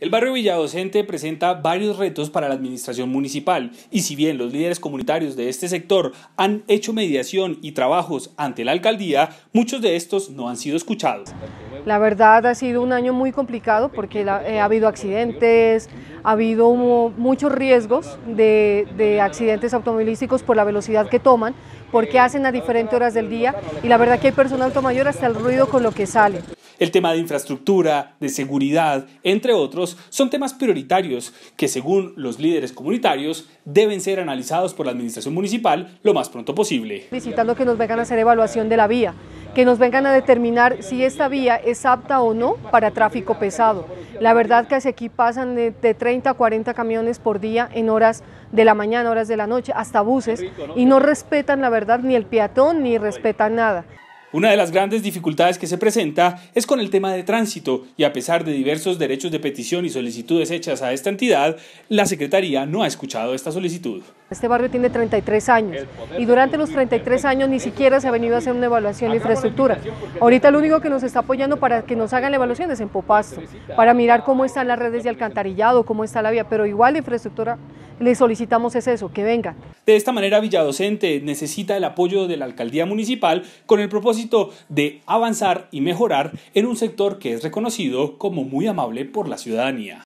El barrio Villadocente presenta varios retos para la administración municipal y si bien los líderes comunitarios de este sector han hecho mediación y trabajos ante la alcaldía, muchos de estos no han sido escuchados. La verdad ha sido un año muy complicado porque eh, ha habido accidentes, ha habido muchos riesgos de, accidentes automovilísticos por la velocidad que toman, porque hacen a diferentes horas del día y la verdad que hay personas mayor hasta el ruido con lo que sale. El tema de infraestructura, de seguridad, entre otros, son temas prioritarios que, según los líderes comunitarios, deben ser analizados por la administración municipal lo más pronto posible. Visitando que nos vengan a hacer evaluación de la vía que nos vengan a determinar si esta vía es apta o no para tráfico pesado. La verdad que aquí pasan de, de, 30 a 40 camiones por día en horas de la mañana, horas de la noche, hasta buses, y no respetan la verdad ni el peatón ni respetan nada. Una de las grandes dificultades que se presenta es con el tema de tránsito y a pesar de diversos derechos de petición y solicitudes hechas a esta entidad, la Secretaría no ha escuchado esta solicitud. Este barrio tiene 33 años y durante los 33 años ni siquiera se ha venido a hacer una evaluación de infraestructura. Ahorita lo único que nos está apoyando para que nos hagan la evaluación es en Popasto, para mirar cómo están las redes de alcantarillado, cómo está la vía, pero igual la infraestructura le solicitamos es eso, que venga. De esta manera, Villadocente necesita el apoyo de la alcaldía municipal con el propósito de avanzar y mejorar en un sector que es reconocido como muy amable por la ciudadanía.